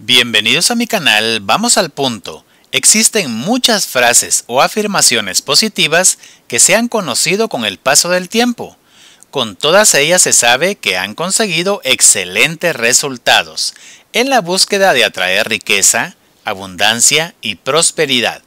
Bienvenidos a mi canal Vamos al punto. Existen muchas frases o afirmaciones positivas que se han conocido con el paso del tiempo. Con todas ellas se sabe que han conseguido excelentes resultados en la búsqueda de atraer riqueza, abundancia y prosperidad.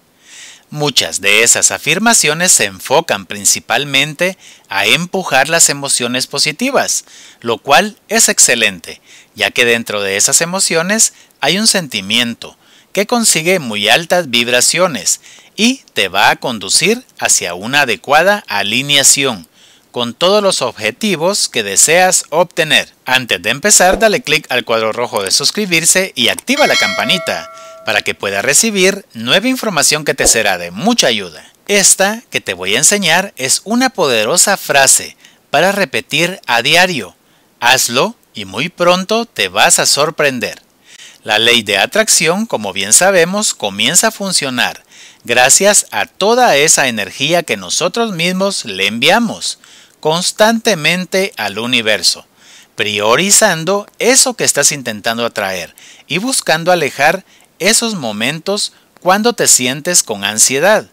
Muchas de esas afirmaciones se enfocan principalmente a empujar las emociones positivas, lo cual es excelente, ya que dentro de esas emociones hay un sentimiento que consigue muy altas vibraciones y te va a conducir hacia una adecuada alineación con todos los objetivos que deseas obtener. Antes de empezar, dale clic al cuadro rojo de suscribirse y activa la campanita para que puedas recibir nueva información que te será de mucha ayuda. Esta que te voy a enseñar es una poderosa frase para repetir a diario. Hazlo y muy pronto te vas a sorprender. La ley de atracción, como bien sabemos, comienza a funcionar gracias a toda esa energía que nosotros mismos le enviamos constantemente al universo, priorizando eso que estás intentando atraer y buscando alejar esos momentos cuando te sientes con ansiedad,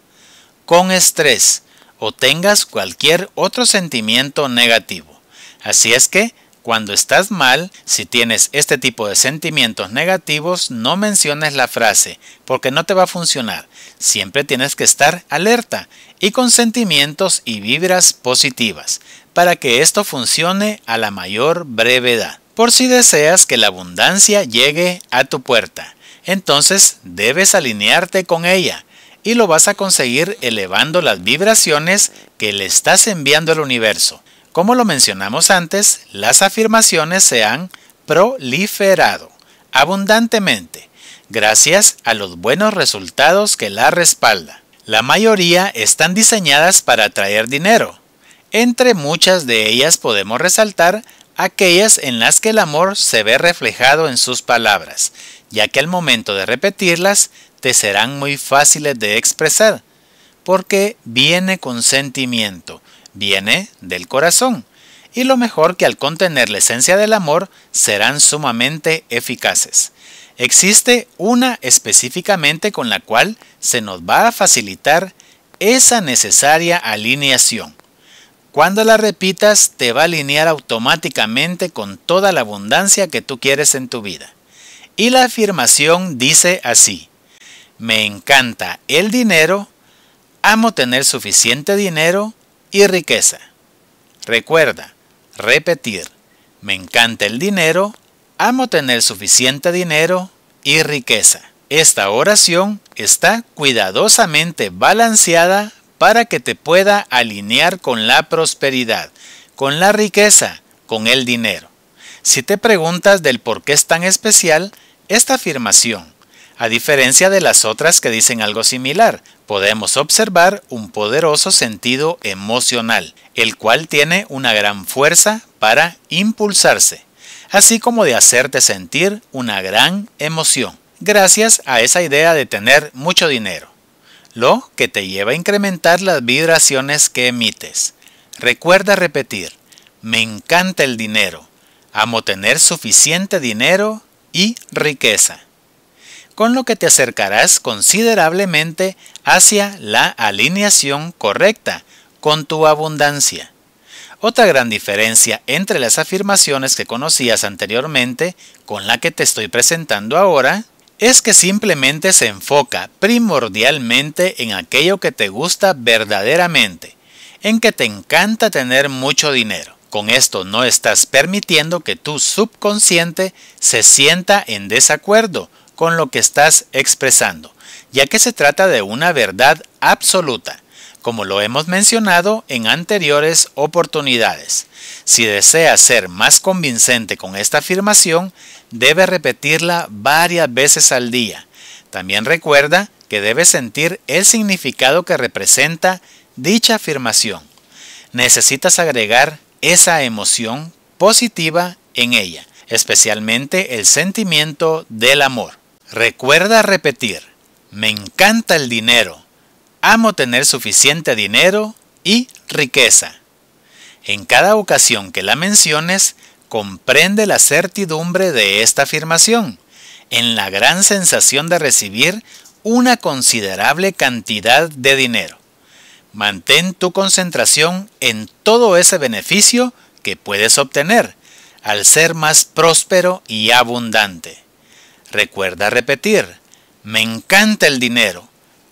con estrés o tengas cualquier otro sentimiento negativo. Así es que, cuando estás mal, si tienes este tipo de sentimientos negativos, no menciones la frase, porque no te va a funcionar. Siempre tienes que estar alerta y con sentimientos y vibras positivas, para que esto funcione a la mayor brevedad. Por si deseas que la abundancia llegue a tu puerta entonces debes alinearte con ella y lo vas a conseguir elevando las vibraciones que le estás enviando al universo. Como lo mencionamos antes, las afirmaciones se han proliferado abundantemente gracias a los buenos resultados que la respalda. La mayoría están diseñadas para atraer dinero. Entre muchas de ellas podemos resaltar aquellas en las que el amor se ve reflejado en sus palabras, ya que al momento de repetirlas te serán muy fáciles de expresar, porque viene con sentimiento, viene del corazón, y lo mejor que al contener la esencia del amor serán sumamente eficaces. Existe una específicamente con la cual se nos va a facilitar esa necesaria alineación. Cuando la repitas te va a alinear automáticamente con toda la abundancia que tú quieres en tu vida. Y la afirmación dice así, me encanta el dinero, amo tener suficiente dinero y riqueza. Recuerda, repetir, me encanta el dinero, amo tener suficiente dinero y riqueza. Esta oración está cuidadosamente balanceada para que te pueda alinear con la prosperidad, con la riqueza, con el dinero. Si te preguntas del por qué es tan especial esta afirmación, a diferencia de las otras que dicen algo similar, podemos observar un poderoso sentido emocional, el cual tiene una gran fuerza para impulsarse, así como de hacerte sentir una gran emoción, gracias a esa idea de tener mucho dinero lo que te lleva a incrementar las vibraciones que emites. Recuerda repetir, me encanta el dinero, amo tener suficiente dinero y riqueza, con lo que te acercarás considerablemente hacia la alineación correcta con tu abundancia. Otra gran diferencia entre las afirmaciones que conocías anteriormente con la que te estoy presentando ahora es que simplemente se enfoca primordialmente en aquello que te gusta verdaderamente, en que te encanta tener mucho dinero. Con esto no estás permitiendo que tu subconsciente se sienta en desacuerdo con lo que estás expresando, ya que se trata de una verdad absoluta como lo hemos mencionado en anteriores oportunidades. Si desea ser más convincente con esta afirmación, debe repetirla varias veces al día. También recuerda que debe sentir el significado que representa dicha afirmación. Necesitas agregar esa emoción positiva en ella, especialmente el sentimiento del amor. Recuerda repetir, me encanta el dinero, Amo tener suficiente dinero y riqueza. En cada ocasión que la menciones, comprende la certidumbre de esta afirmación, en la gran sensación de recibir una considerable cantidad de dinero. Mantén tu concentración en todo ese beneficio que puedes obtener al ser más próspero y abundante. Recuerda repetir, me encanta el dinero,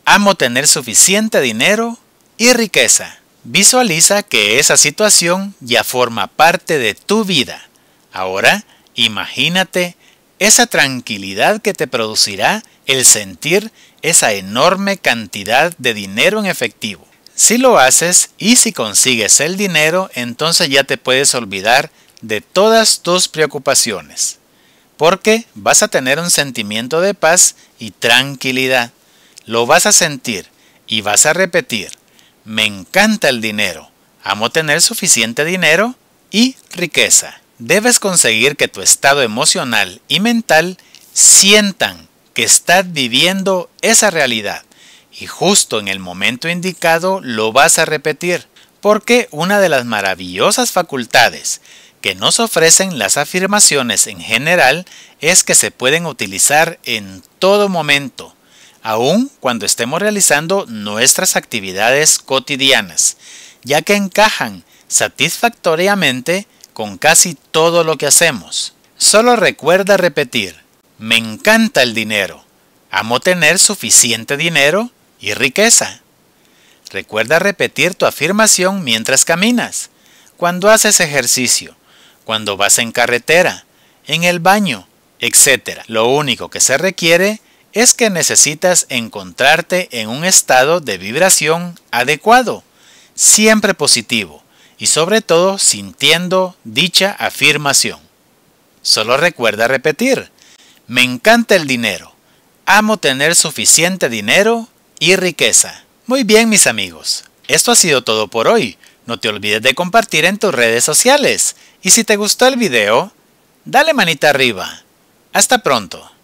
Amo tener suficiente dinero y riqueza. Visualiza que esa situación ya forma parte de tu vida. Ahora, imagínate esa tranquilidad que te producirá el sentir esa enorme cantidad de dinero en efectivo. Si lo haces y si consigues el dinero, entonces ya te puedes olvidar de todas tus preocupaciones, porque vas a tener un sentimiento de paz y tranquilidad. Lo vas a sentir y vas a repetir, me encanta el dinero, amo tener suficiente dinero y riqueza. Debes conseguir que tu estado emocional y mental sientan que estás viviendo esa realidad y justo en el momento indicado lo vas a repetir, porque una de las maravillosas facultades que nos ofrecen las afirmaciones en general es que se pueden utilizar en todo momento aún cuando estemos realizando nuestras actividades cotidianas, ya que encajan satisfactoriamente con casi todo lo que hacemos. Solo recuerda repetir, me encanta el dinero, amo tener suficiente dinero y riqueza. Recuerda repetir tu afirmación mientras caminas, cuando haces ejercicio, cuando vas en carretera, en el baño, etc. Lo único que se requiere es que necesitas encontrarte en un estado de vibración adecuado, siempre positivo y sobre todo sintiendo dicha afirmación. Solo recuerda repetir, me encanta el dinero, amo tener suficiente dinero y riqueza. Muy bien mis amigos, esto ha sido todo por hoy. No te olvides de compartir en tus redes sociales. Y si te gustó el video, dale manita arriba. Hasta pronto.